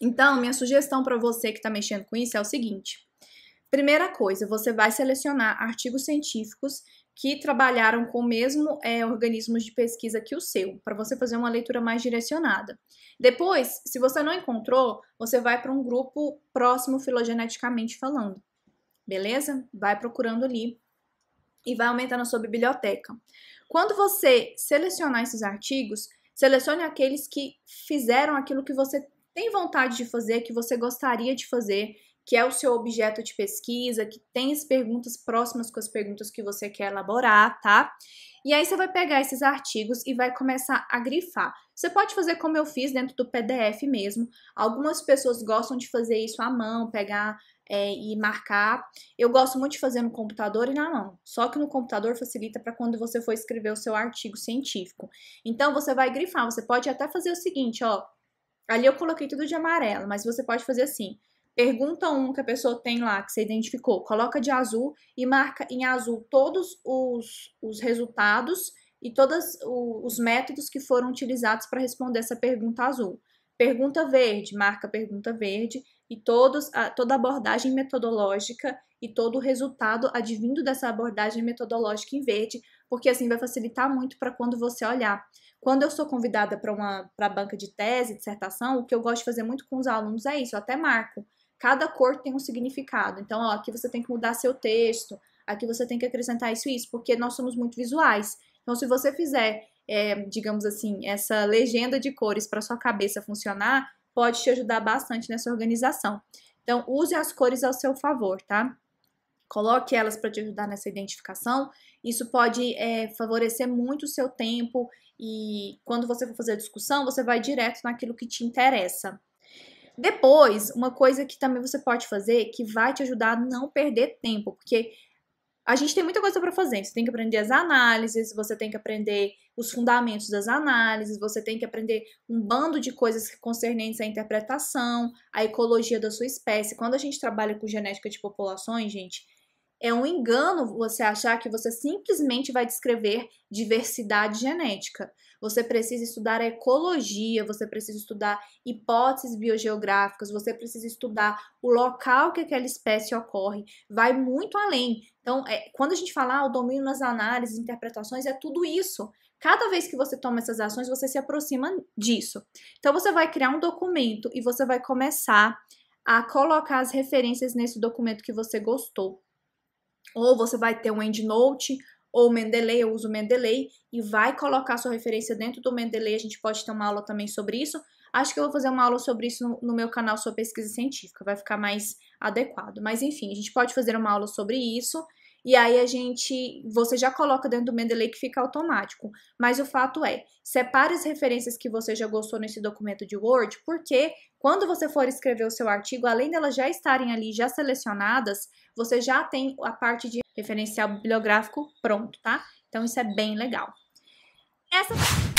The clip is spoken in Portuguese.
Então, minha sugestão para você que está mexendo com isso é o seguinte: primeira coisa, você vai selecionar artigos científicos que trabalharam com o mesmo é, organismos de pesquisa que o seu, para você fazer uma leitura mais direcionada. Depois, se você não encontrou, você vai para um grupo próximo filogeneticamente falando, beleza? Vai procurando ali e vai aumentando a sua biblioteca. Quando você selecionar esses artigos, selecione aqueles que fizeram aquilo que você tem vontade de fazer, que você gostaria de fazer, que é o seu objeto de pesquisa, que tem as perguntas próximas com as perguntas que você quer elaborar, tá? E aí você vai pegar esses artigos e vai começar a grifar. Você pode fazer como eu fiz dentro do PDF mesmo. Algumas pessoas gostam de fazer isso à mão, pegar é, e marcar. Eu gosto muito de fazer no computador e na mão. Só que no computador facilita para quando você for escrever o seu artigo científico. Então você vai grifar. Você pode até fazer o seguinte, ó. Ali eu coloquei tudo de amarelo, mas você pode fazer assim. Pergunta um que a pessoa tem lá, que você identificou, coloca de azul e marca em azul todos os, os resultados e todos os métodos que foram utilizados para responder essa pergunta azul. Pergunta verde, marca pergunta verde e todos, a, toda a abordagem metodológica e todo o resultado advindo dessa abordagem metodológica em verde porque assim vai facilitar muito para quando você olhar. Quando eu sou convidada para uma pra banca de tese, dissertação, o que eu gosto de fazer muito com os alunos é isso, eu até marco. Cada cor tem um significado. Então, ó, aqui você tem que mudar seu texto, aqui você tem que acrescentar isso e isso, porque nós somos muito visuais. Então, se você fizer, é, digamos assim, essa legenda de cores para sua cabeça funcionar, pode te ajudar bastante nessa organização. Então, use as cores ao seu favor, tá? Coloque elas para te ajudar nessa identificação. Isso pode é, favorecer muito o seu tempo e quando você for fazer a discussão, você vai direto naquilo que te interessa. Depois, uma coisa que também você pode fazer que vai te ajudar a não perder tempo, porque a gente tem muita coisa para fazer. Você tem que aprender as análises, você tem que aprender os fundamentos das análises, você tem que aprender um bando de coisas concernentes à interpretação, à ecologia da sua espécie. Quando a gente trabalha com genética de populações, gente, é um engano você achar que você simplesmente vai descrever diversidade genética. Você precisa estudar a ecologia, você precisa estudar hipóteses biogeográficas, você precisa estudar o local que aquela espécie ocorre. Vai muito além. Então, é, quando a gente fala ah, o domínio nas análises, interpretações, é tudo isso. Cada vez que você toma essas ações, você se aproxima disso. Então, você vai criar um documento e você vai começar a colocar as referências nesse documento que você gostou. Ou você vai ter um EndNote ou Mendeley, eu uso Mendeley, e vai colocar sua referência dentro do Mendeley, a gente pode ter uma aula também sobre isso. Acho que eu vou fazer uma aula sobre isso no, no meu canal sobre pesquisa científica, vai ficar mais adequado. Mas enfim, a gente pode fazer uma aula sobre isso. E aí a gente, você já coloca dentro do Mendeley que fica automático. Mas o fato é, separe as referências que você já gostou nesse documento de Word, porque quando você for escrever o seu artigo, além delas já estarem ali já selecionadas, você já tem a parte de referencial bibliográfico pronto, tá? Então isso é bem legal. Essa